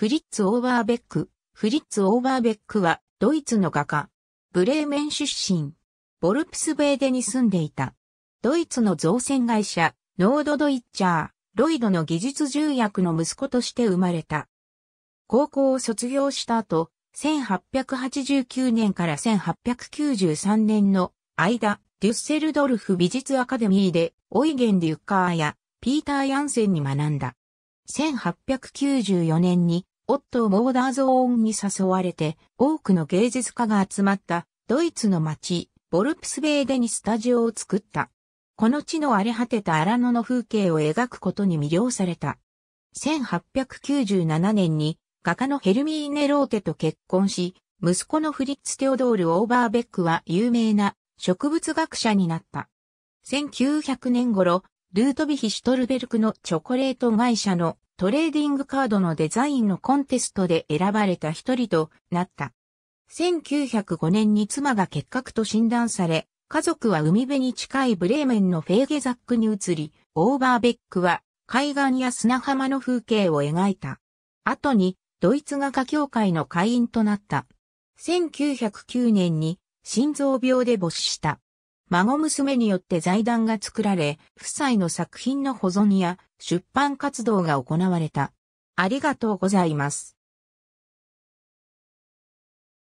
フリッツ・オーバーベック。フリッツ・オーバーベックは、ドイツの画家。ブレーメン出身。ボルプスベーデに住んでいた。ドイツの造船会社、ノード・ドイッチャー、ロイドの技術重役の息子として生まれた。高校を卒業した後、1889年から1893年の間、デュッセルドルフ美術アカデミーで、オイゲン・デュッカーやピーター・ヤンセンに学んだ。1894年にオットー・モーダーゾーンに誘われて、多くの芸術家が集まったドイツの町、ボルプスベーデにスタジオを作った。この地の荒れ果てた荒野の風景を描くことに魅了された。1897年に画家のヘルミーネ・ローテと結婚し、息子のフリッツ・テオドール・オーバーベックは有名な植物学者になった。1900年頃、ルートヴィヒ・シュトルベルクのチョコレート会社のトレーディングカードのデザインのコンテストで選ばれた一人となった。1905年に妻が結核と診断され、家族は海辺に近いブレーメンのフェーゲザックに移り、オーバーベックは海岸や砂浜の風景を描いた。後にドイツ画家協会の会員となった。1909年に心臓病で没死した。孫娘によって財団が作られ、夫妻の作品の保存や出版活動が行われた。ありがとうございます。